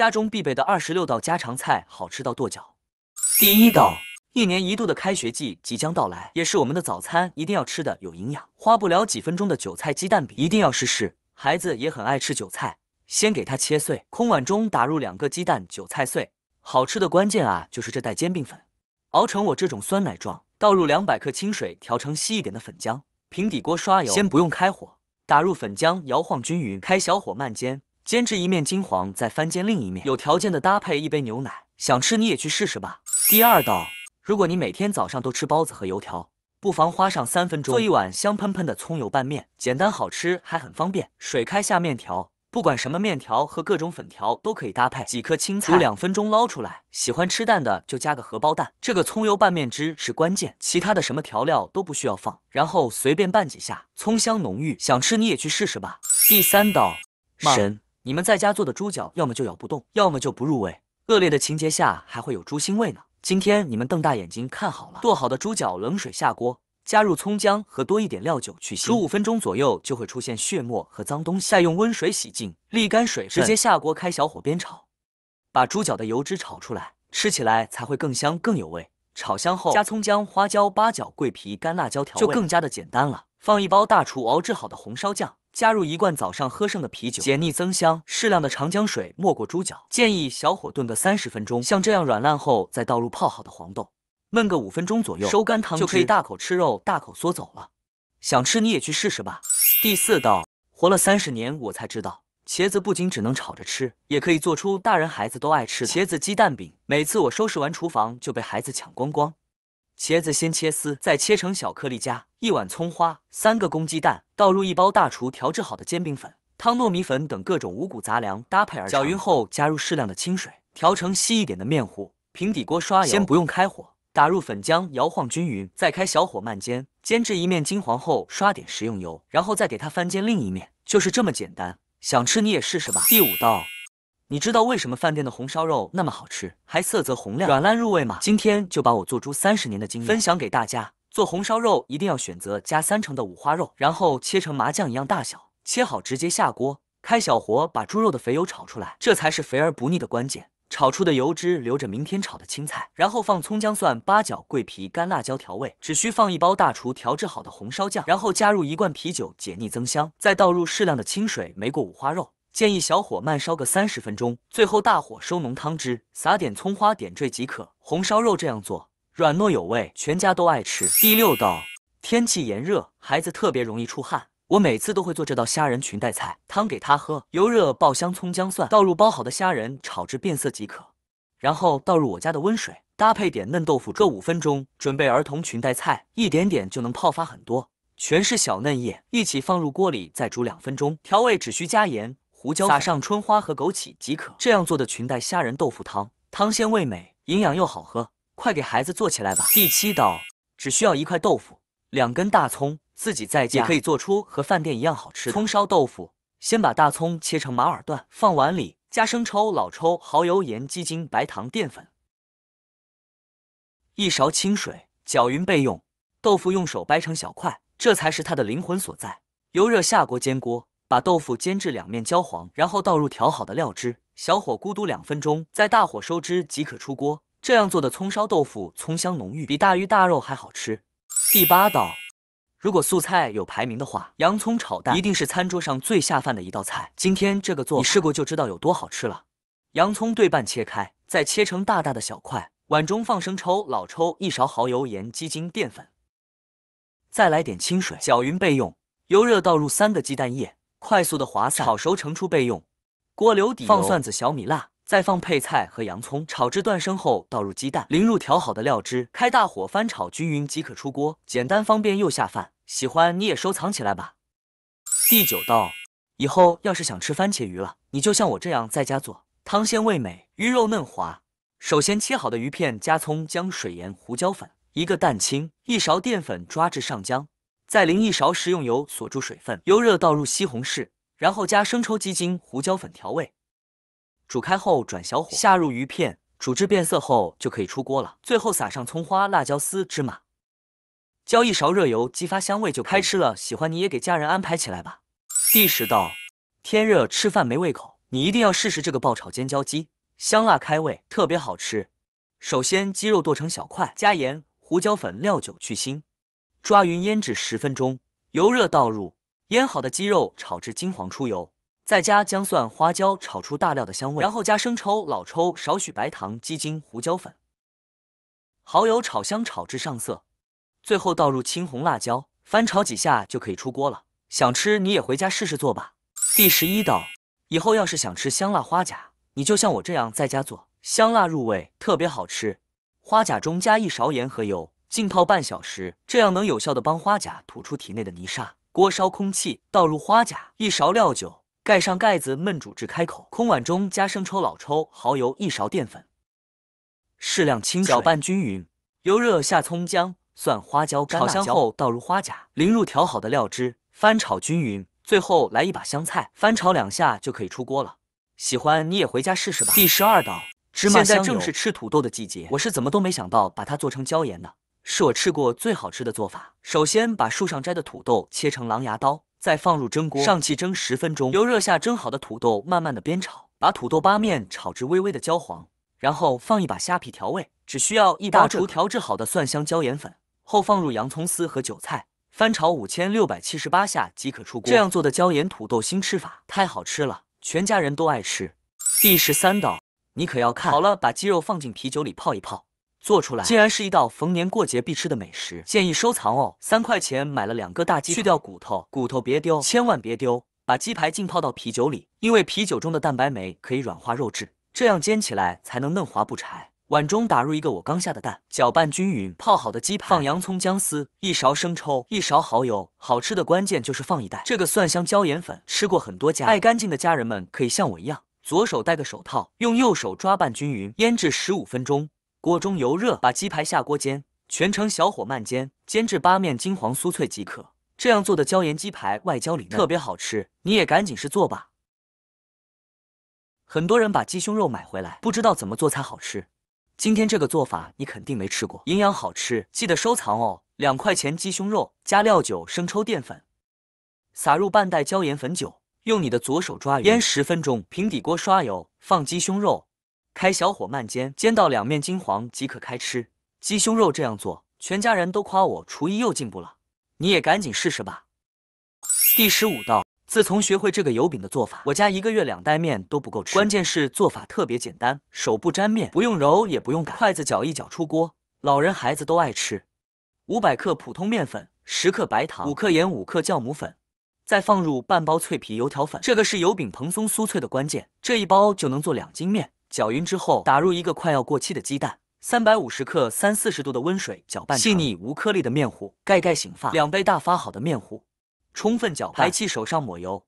家中必备的二十六道家常菜，好吃到跺脚。第一道，一年一度的开学季即将到来，也是我们的早餐一定要吃的有营养，花不了几分钟的韭菜鸡蛋饼一定要试试，孩子也很爱吃韭菜。先给它切碎，空碗中打入两个鸡蛋，韭菜碎。好吃的关键啊，就是这袋煎饼粉，熬成我这种酸奶状，倒入两百克清水调成稀一点的粉浆。平底锅刷油，先不用开火，打入粉浆，摇晃均匀，开小火慢煎。煎至一面金黄，再翻煎另一面。有条件的搭配一杯牛奶，想吃你也去试试吧。第二道，如果你每天早上都吃包子和油条，不妨花上三分钟做一碗香喷喷的葱油拌面，简单好吃还很方便。水开下面条，不管什么面条和各种粉条都可以搭配几颗青菜，煮两分钟捞出来。喜欢吃蛋的就加个荷包蛋。这个葱油拌面汁是关键，其他的什么调料都不需要放，然后随便拌几下，葱香浓郁。想吃你也去试试吧。第三道神。你们在家做的猪脚，要么就咬不动，要么就不入味，恶劣的情节下还会有猪腥味呢。今天你们瞪大眼睛看好了，剁好的猪脚冷水下锅，加入葱姜和多一点料酒去腥，煮五分钟左右就会出现血沫和脏东西，再用温水洗净，沥干水，直接下锅开小火煸炒，把猪脚的油脂炒出来，吃起来才会更香更有味。炒香后加葱姜、花椒、八角、桂皮、干辣椒调味，就更加的简单了。放一包大厨熬制好的红烧酱。加入一罐早上喝剩的啤酒，解腻增香。适量的长江水没过猪脚，建议小火炖个三十分钟。像这样软烂后，再倒入泡好的黄豆，焖个五分钟左右，收干汤就可以大口吃肉，大口嗦走了。想吃你也去试试吧。第四道，活了三十年我才知道，茄子不仅只能炒着吃，也可以做出大人孩子都爱吃的茄子鸡蛋饼。每次我收拾完厨房就被孩子抢光光。茄子先切丝，再切成小颗粒加一碗葱花，三个公鸡蛋，倒入一包大厨调制好的煎饼粉、汤、糯米粉等各种五谷杂粮搭配而成。搅匀后加入适量的清水，调成稀一点的面糊。平底锅刷油，先不用开火，打入粉浆，摇晃均匀，再开小火慢煎，煎至一面金黄后刷点食用油，然后再给它翻煎另一面，就是这么简单。想吃你也试试吧。第五道。你知道为什么饭店的红烧肉那么好吃，还色泽红亮、软烂入味吗？今天就把我做猪三十年的经验分享给大家。做红烧肉一定要选择加三成的五花肉，然后切成麻将一样大小，切好直接下锅，开小火把猪肉的肥油炒出来，这才是肥而不腻的关键。炒出的油脂留着明天炒的青菜，然后放葱姜蒜、八角、桂皮、干辣椒调味，只需放一包大厨调制好的红烧酱，然后加入一罐啤酒解腻增香，再倒入适量的清水没过五花肉。建议小火慢烧个三十分钟，最后大火收浓汤汁，撒点葱花点缀即可。红烧肉这样做，软糯有味，全家都爱吃。第六道，天气炎热，孩子特别容易出汗，我每次都会做这道虾仁裙带菜汤给他喝。油热爆香葱姜蒜，倒入包好的虾仁炒至变色即可，然后倒入我家的温水，搭配点嫩豆腐，煮五分钟。准备儿童裙带菜，一点点就能泡发很多，全是小嫩叶，一起放入锅里再煮两分钟，调味只需加盐。胡椒撒上春花和枸杞即可。这样做的裙带虾仁豆腐汤，汤鲜味美，营养又好喝，快给孩子做起来吧。第七道，只需要一块豆腐，两根大葱，自己在家也可以做出和饭店一样好吃的葱烧豆腐。先把大葱切成马耳段，放碗里，加生抽、老抽、蚝油、盐、鸡精、白糖、淀粉，一勺清水，搅匀备用。豆腐用手掰成小块，这才是它的灵魂所在。油热下锅煎锅。把豆腐煎至两面焦黄，然后倒入调好的料汁，小火咕嘟两分钟，再大火收汁即可出锅。这样做的葱烧豆腐，葱香浓郁，比大鱼大肉还好吃。第八道，如果素菜有排名的话，洋葱炒蛋一定是餐桌上最下饭的一道菜。今天这个做，你试过就知道有多好吃了。洋葱对半切开，再切成大大的小块。碗中放生抽、老抽一勺，蚝油、盐、鸡精、淀粉，再来点清水，搅匀备用。油热倒入三个鸡蛋液。快速的滑散，炒熟盛出备用。锅留底油，放蒜子、小米辣，再放配菜和洋葱，炒至断生后倒入鸡蛋，淋入调好的料汁，开大火翻炒均匀即可出锅。简单方便又下饭，喜欢你也收藏起来吧。第九道，以后要是想吃番茄鱼了，你就像我这样在家做，汤鲜味美，鱼肉嫩滑。首先切好的鱼片加葱姜水、盐、胡椒粉，一个蛋清，一勺淀粉抓至上浆。再淋一勺食用油锁住水分，油热倒入西红柿，然后加生抽、鸡精、胡椒粉调味，煮开后转小火下入鱼片，煮至变色后就可以出锅了。最后撒上葱花、辣椒丝、芝麻，浇一勺热油激发香味就开吃了。喜欢你也给家人安排起来吧。第十道，天热吃饭没胃口，你一定要试试这个爆炒尖椒鸡，香辣开胃，特别好吃。首先鸡肉剁成小块，加盐、胡椒粉、料酒去腥。抓匀腌制十分钟，油热倒入腌好的鸡肉，炒至金黄出油，再加姜蒜花椒炒出大料的香味，然后加生抽老抽少许白糖鸡精胡椒粉，蚝油炒香炒至上色，最后倒入青红辣椒翻炒几下就可以出锅了。想吃你也回家试试做吧。第十一道，以后要是想吃香辣花甲，你就像我这样在家做，香辣入味，特别好吃。花甲中加一勺盐和油。浸泡半小时，这样能有效的帮花甲吐出体内的泥沙。锅烧空气，倒入花甲一勺料酒，盖上盖子焖煮至开口。空碗中加生抽、老抽、蚝油一勺，淀粉，适量清水，搅拌均匀。油热下葱姜蒜、花椒、干辣椒后倒入花甲，淋入调好的料汁，翻炒均匀。最后来一把香菜，翻炒两下就可以出锅了。喜欢你也回家试试吧。第十二道，芝麻香现在正是吃土豆的季节，我是怎么都没想到把它做成椒盐的。是我吃过最好吃的做法。首先把树上摘的土豆切成狼牙刀，再放入蒸锅上气蒸十分钟。油热下蒸好的土豆，慢慢的煸炒，把土豆八面炒至微微的焦黄，然后放一把虾皮调味。只需要一把厨调制好的蒜香椒盐粉，后放入洋葱丝和韭菜，翻炒五千六百七十八下即可出锅。这样做的椒盐土豆新吃法太好吃了，全家人都爱吃。第十三道，你可要看。好了，把鸡肉放进啤酒里泡一泡。做出来竟然是一道逢年过节必吃的美食，建议收藏哦。三块钱买了两个大鸡，去掉骨头，骨头别丢，千万别丢。把鸡排浸泡到啤酒里，因为啤酒中的蛋白酶可以软化肉质，这样煎起来才能嫩滑不柴。碗中打入一个我刚下的蛋，搅拌均匀。泡好的鸡排放洋葱姜丝，一勺生抽，一勺蚝油。好吃的关键就是放一袋这个蒜香椒盐粉。吃过很多家，爱干净的家人们可以像我一样，左手戴个手套，用右手抓拌均匀，腌制十五分钟。锅中油热，把鸡排下锅煎，全程小火慢煎，煎至八面金黄酥脆即可。这样做的椒盐鸡排外焦里嫩，特别好吃，你也赶紧试做吧。很多人把鸡胸肉买回来，不知道怎么做才好吃。今天这个做法你肯定没吃过，营养好吃，记得收藏哦。两块钱鸡胸肉，加料酒、生抽、淀粉，撒入半袋椒盐粉酒，用你的左手抓匀，腌十分钟。平底锅刷油，放鸡胸肉。开小火慢煎，煎到两面金黄即可开吃。鸡胸肉这样做，全家人都夸我厨艺又进步了。你也赶紧试试吧。第十五道，自从学会这个油饼的做法，我家一个月两袋面都不够吃。关键是做法特别简单，手不沾面，不用揉也不用擀，筷子搅一搅出锅，老人孩子都爱吃。五百克普通面粉，十克白糖，五克盐，五克酵母粉，再放入半包脆皮油条粉，这个是油饼蓬松酥脆的关键。这一包就能做两斤面。搅匀之后，打入一个快要过期的鸡蛋，三百五十克三四十度的温水，搅拌细腻无颗粒的面糊，盖盖醒发两杯大发好的面糊，充分搅拌，排气，手上抹油，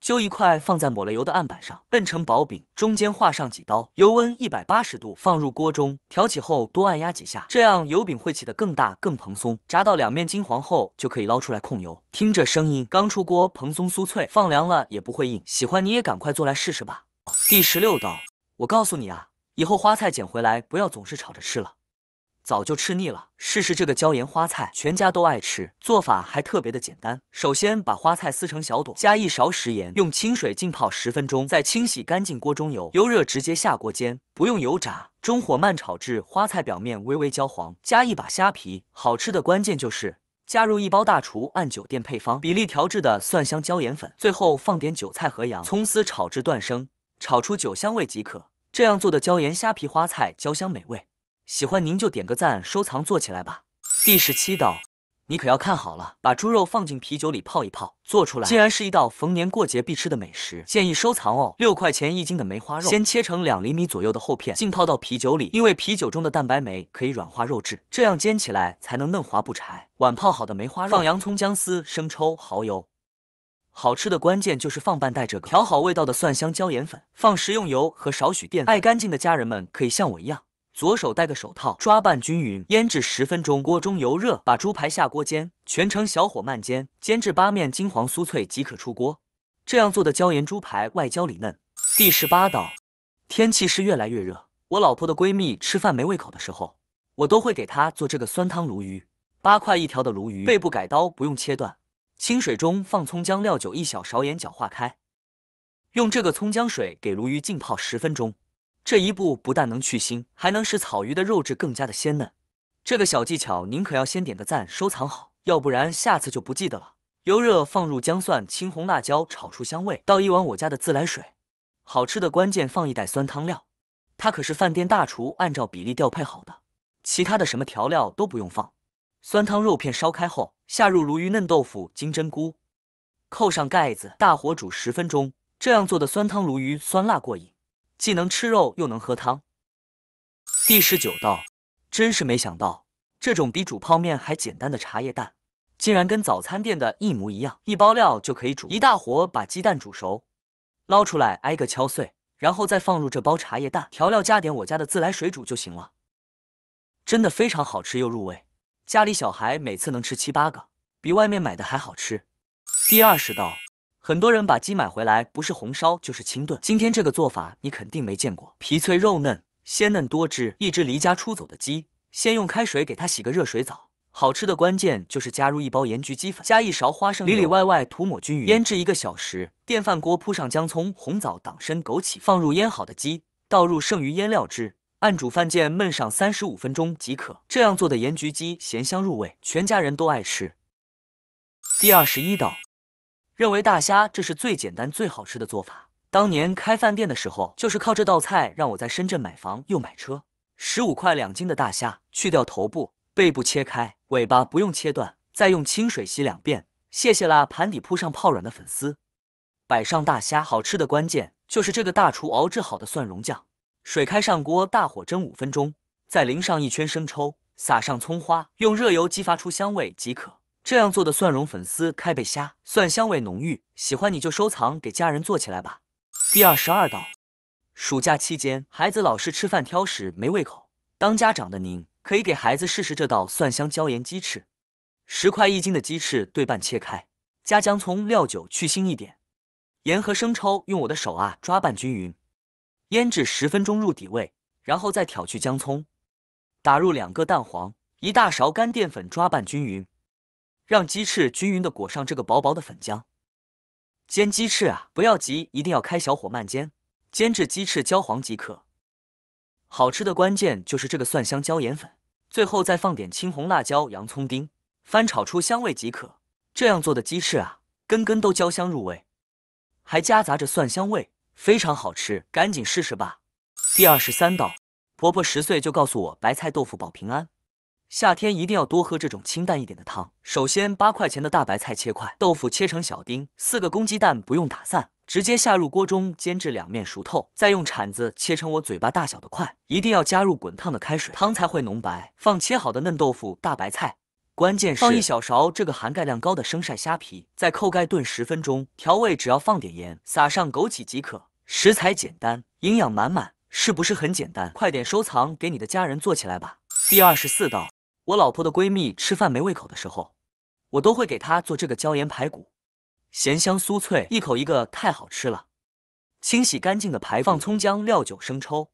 揪一块放在抹了油的案板上，摁成薄饼，中间划上几刀，油温一百八十度，放入锅中，挑起后多按压几下，这样油饼会起得更大更蓬松，炸到两面金黄后就可以捞出来控油。听这声音，刚出锅蓬松酥脆，放凉了也不会硬。喜欢你也赶快做来试试吧。第十六道。我告诉你啊，以后花菜捡回来不要总是炒着吃了，早就吃腻了。试试这个椒盐花菜，全家都爱吃，做法还特别的简单。首先把花菜撕成小朵，加一勺食盐，用清水浸泡十分钟，再清洗干净。锅中油，油热直接下锅煎，不用油炸。中火慢炒至花菜表面微微焦黄，加一把虾皮。好吃的关键就是加入一包大厨按酒店配方比例调制的蒜香椒盐粉，最后放点韭菜和洋葱丝炒至断生。炒出酒香味即可，这样做的椒盐虾皮花菜焦香美味。喜欢您就点个赞，收藏做起来吧。第十七道，你可要看好了，把猪肉放进啤酒里泡一泡，做出来。竟然是一道逢年过节必吃的美食，建议收藏哦。六块钱一斤的梅花肉，先切成两厘米左右的厚片，浸泡到啤酒里，因为啤酒中的蛋白酶可以软化肉质，这样煎起来才能嫩滑不柴。碗泡好的梅花肉，放洋葱、姜丝、生抽、蚝油。好吃的关键就是放半袋这个调好味道的蒜香椒盐粉，放食用油和少许淀粉。爱干净的家人们可以像我一样，左手戴个手套抓拌均匀，腌制十分钟。锅中油热，把猪排下锅煎，全程小火慢煎，煎至八面金黄酥脆即可出锅。这样做的椒盐猪排外焦里嫩。第十八道，天气是越来越热，我老婆的闺蜜吃饭没胃口的时候，我都会给她做这个酸汤鲈鱼。八块一条的鲈鱼，背部改刀不用切断。清水中放葱姜、料酒一小勺，盐搅化开，用这个葱姜水给鲈鱼浸泡十分钟。这一步不但能去腥，还能使草鱼的肉质更加的鲜嫩。这个小技巧您可要先点个赞，收藏好，要不然下次就不记得了。油热放入姜蒜、青红辣椒，炒出香味，倒一碗我家的自来水。好吃的关键放一袋酸汤料，它可是饭店大厨按照比例调配好的，其他的什么调料都不用放。酸汤肉片烧开后，下入鲈鱼、嫩豆腐、金针菇，扣上盖子，大火煮十分钟。这样做的酸汤鲈鱼酸辣过瘾，既能吃肉又能喝汤。第十九道，真是没想到，这种比煮泡面还简单的茶叶蛋，竟然跟早餐店的一模一样，一包料就可以煮。一大火把鸡蛋煮熟，捞出来挨个敲碎，然后再放入这包茶叶蛋调料，加点我家的自来水煮就行了。真的非常好吃又入味。家里小孩每次能吃七八个，比外面买的还好吃。第二十道，很多人把鸡买回来不是红烧就是清炖，今天这个做法你肯定没见过。皮脆肉嫩，鲜嫩多汁，一只离家出走的鸡，先用开水给它洗个热水澡。好吃的关键就是加入一包盐焗鸡粉，加一勺花生，里里外外涂抹均匀，腌制一个小时。电饭锅铺上姜葱红枣党参枸杞，放入腌好的鸡，倒入剩余腌料汁。按煮饭键焖上三十五分钟即可，这样做的盐焗鸡咸香入味，全家人都爱吃。第二十一道，认为大虾这是最简单最好吃的做法。当年开饭店的时候，就是靠这道菜让我在深圳买房又买车。十五块两斤的大虾，去掉头部、背部切开，尾巴不用切断，再用清水洗两遍，谢谢啦。盘底铺上泡软的粉丝，摆上大虾。好吃的关键就是这个大厨熬制好的蒜蓉酱。水开上锅，大火蒸五分钟，再淋上一圈生抽，撒上葱花，用热油激发出香味即可。这样做的蒜蓉粉丝开背虾，蒜香味浓郁，喜欢你就收藏给家人做起来吧。第二十二道，暑假期间孩子老是吃饭挑食没胃口，当家长的您可以给孩子试试这道蒜香椒盐鸡翅。十块一斤的鸡翅对半切开，加姜葱、料酒去腥一点，盐和生抽用我的手啊抓拌均匀。腌制十分钟入底味，然后再挑去姜葱，打入两个蛋黄，一大勺干淀粉抓拌均匀，让鸡翅均匀的裹上这个薄薄的粉浆。煎鸡翅啊，不要急，一定要开小火慢煎，煎至鸡翅焦黄即可。好吃的关键就是这个蒜香椒盐粉，最后再放点青红辣椒、洋葱丁，翻炒出香味即可。这样做的鸡翅啊，根根都焦香入味，还夹杂着蒜香味。非常好吃，赶紧试试吧。第二十三道，婆婆十岁就告诉我，白菜豆腐保平安，夏天一定要多喝这种清淡一点的汤。首先，八块钱的大白菜切块，豆腐切成小丁，四个公鸡蛋不用打散，直接下入锅中煎至两面熟透，再用铲子切成我嘴巴大小的块，一定要加入滚烫的开水，汤才会浓白。放切好的嫩豆腐、大白菜。关键是放一小勺这个含钙量高的生晒虾皮，再扣盖炖十分钟。调味只要放点盐，撒上枸杞即可。食材简单，营养满满，是不是很简单？快点收藏，给你的家人做起来吧。第二十四道，我老婆的闺蜜吃饭没胃口的时候，我都会给她做这个椒盐排骨，咸香酥脆，一口一个，太好吃了。清洗干净的排放葱姜、料酒、生抽，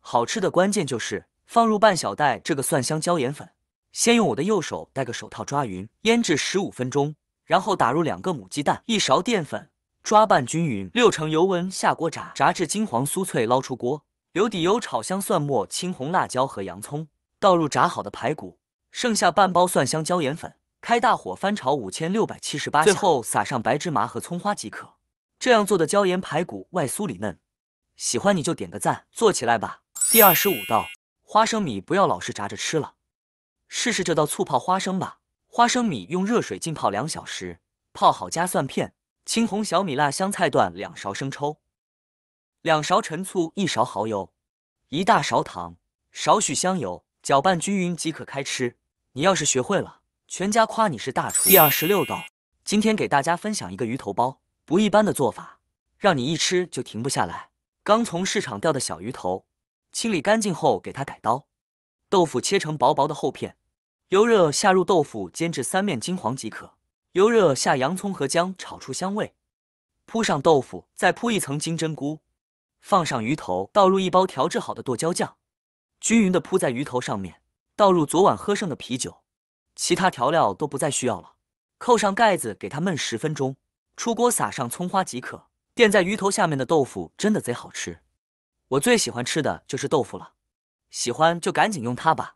好吃的关键就是放入半小袋这个蒜香椒盐粉。先用我的右手戴个手套抓匀，腌制十五分钟，然后打入两个母鸡蛋，一勺淀粉，抓拌均匀。六成油温下锅炸，炸至金黄酥脆，捞出锅。留底油炒香蒜末、青红辣椒和洋葱，倒入炸好的排骨，剩下半包蒜香椒盐粉，开大火翻炒五千六百七十八，最后撒上白芝麻和葱花即可。这样做的椒盐排骨外酥里嫩，喜欢你就点个赞，做起来吧。第二十五道，花生米不要老是炸着吃了。试试这道醋泡花生吧。花生米用热水浸泡两小时，泡好加蒜片、青红小米辣、香菜段，两勺生抽，两勺陈醋，一勺蚝油，一大勺糖，少许香油，搅拌均匀即可开吃。你要是学会了，全家夸你是大厨。第二十六道，今天给大家分享一个鱼头包不一般的做法，让你一吃就停不下来。刚从市场钓的小鱼头，清理干净后给它改刀，豆腐切成薄薄的厚片。油热下入豆腐，煎至三面金黄即可。油热下洋葱和姜，炒出香味，铺上豆腐，再铺一层金针菇，放上鱼头，倒入一包调制好的剁椒酱，均匀的铺在鱼头上面，倒入昨晚喝剩的啤酒，其他调料都不再需要了。扣上盖子，给它焖十分钟，出锅撒上葱花即可。垫在鱼头下面的豆腐真的贼好吃，我最喜欢吃的就是豆腐了，喜欢就赶紧用它吧。